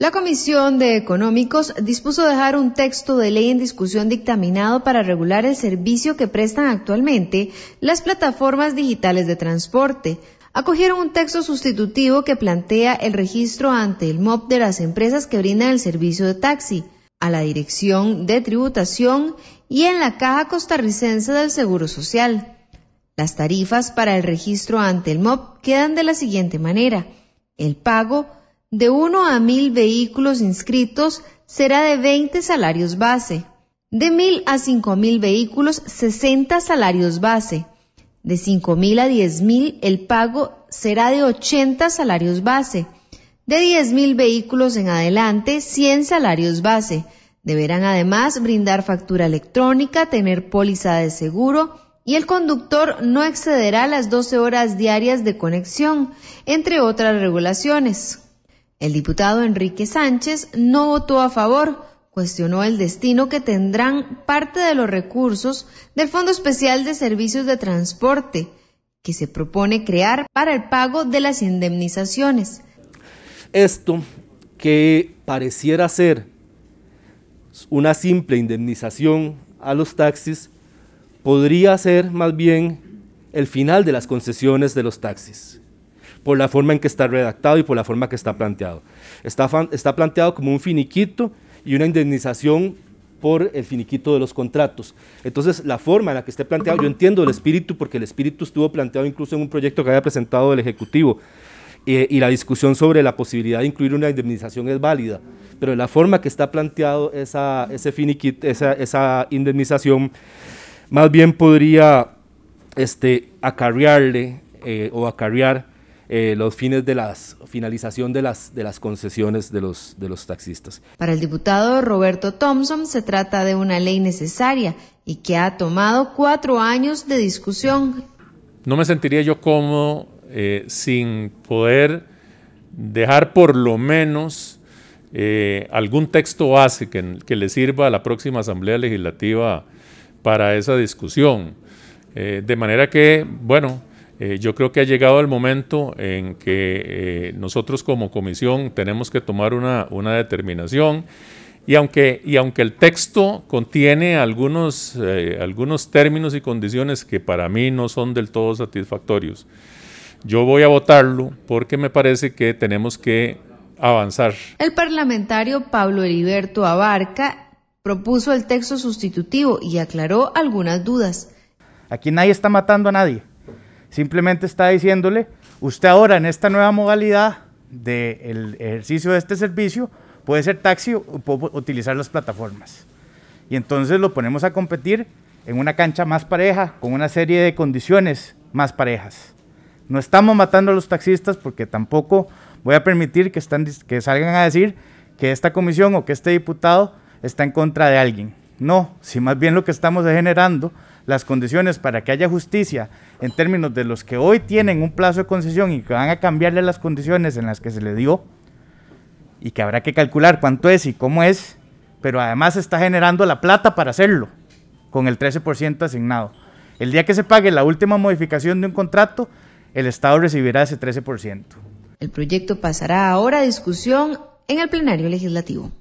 La Comisión de Económicos dispuso dejar un texto de ley en discusión dictaminado para regular el servicio que prestan actualmente las plataformas digitales de transporte. Acogieron un texto sustitutivo que plantea el registro ante el MOP de las empresas que brindan el servicio de taxi, a la Dirección de Tributación y en la Caja Costarricense del Seguro Social. Las tarifas para el registro ante el MOP quedan de la siguiente manera. El pago de 1 a 1000 vehículos inscritos será de 20 salarios base. De 1000 a 5000 vehículos, 60 salarios base. De 5000 a 10000, el pago será de 80 salarios base. De 10.000 vehículos en adelante, 100 salarios base. Deberán además brindar factura electrónica, tener póliza de seguro y el conductor no excederá las 12 horas diarias de conexión, entre otras regulaciones. El diputado Enrique Sánchez no votó a favor, cuestionó el destino que tendrán parte de los recursos del Fondo Especial de Servicios de Transporte que se propone crear para el pago de las indemnizaciones. Esto que pareciera ser una simple indemnización a los taxis podría ser más bien el final de las concesiones de los taxis por la forma en que está redactado y por la forma que está planteado. Está, está planteado como un finiquito y una indemnización por el finiquito de los contratos. Entonces, la forma en la que esté planteado, yo entiendo el espíritu, porque el espíritu estuvo planteado incluso en un proyecto que había presentado el Ejecutivo, y la discusión sobre la posibilidad de incluir una indemnización es válida, pero la forma que está planteado esa, ese finiquito, esa, indemnización, más bien podría este, acarrearle eh, o acarrear eh, los fines de la finalización de las, de las concesiones de los, de los taxistas. Para el diputado Roberto Thompson se trata de una ley necesaria y que ha tomado cuatro años de discusión. No me sentiría yo cómodo eh, sin poder dejar por lo menos eh, algún texto base que, le sirva a la próxima Asamblea Legislativa para esa discusión. de manera que, bueno, eh, yo creo que ha llegado el momento en que eh, nosotros como comisión tenemos que tomar una, determinación. Y aunque, y aunque el texto contiene algunos, eh, algunos términos y condiciones que para mí no son del todo satisfactorios, yo voy a votarlo porque me parece que tenemos que avanzar. El parlamentario Pablo Heriberto Abarca propuso el texto sustitutivo y aclaró algunas dudas. Aquí nadie está matando a nadie Simplemente está diciéndole, usted ahora en esta nueva modalidad del ejercicio de este servicio puede ser taxi o puede utilizar las plataformas. Y entonces lo ponemos a competir en una cancha más pareja, con una serie de condiciones más parejas. No estamos matando a los taxistas porque tampoco voy a permitir que, están, que salgan a decir que esta comisión o que este diputado está en contra de alguien. No, si más bien lo que estamos es generando las condiciones para que haya justicia en términos de los que hoy tienen un plazo de concesión y que van a cambiarle las condiciones en las que se le dio, y que habrá que calcular cuánto es y cómo es, pero además está generando la plata para hacerlo, con el 13% asignado. El día que se pague la última modificación de un contrato, el Estado recibirá ese 13%. El proyecto pasará ahora a discusión en el plenario legislativo.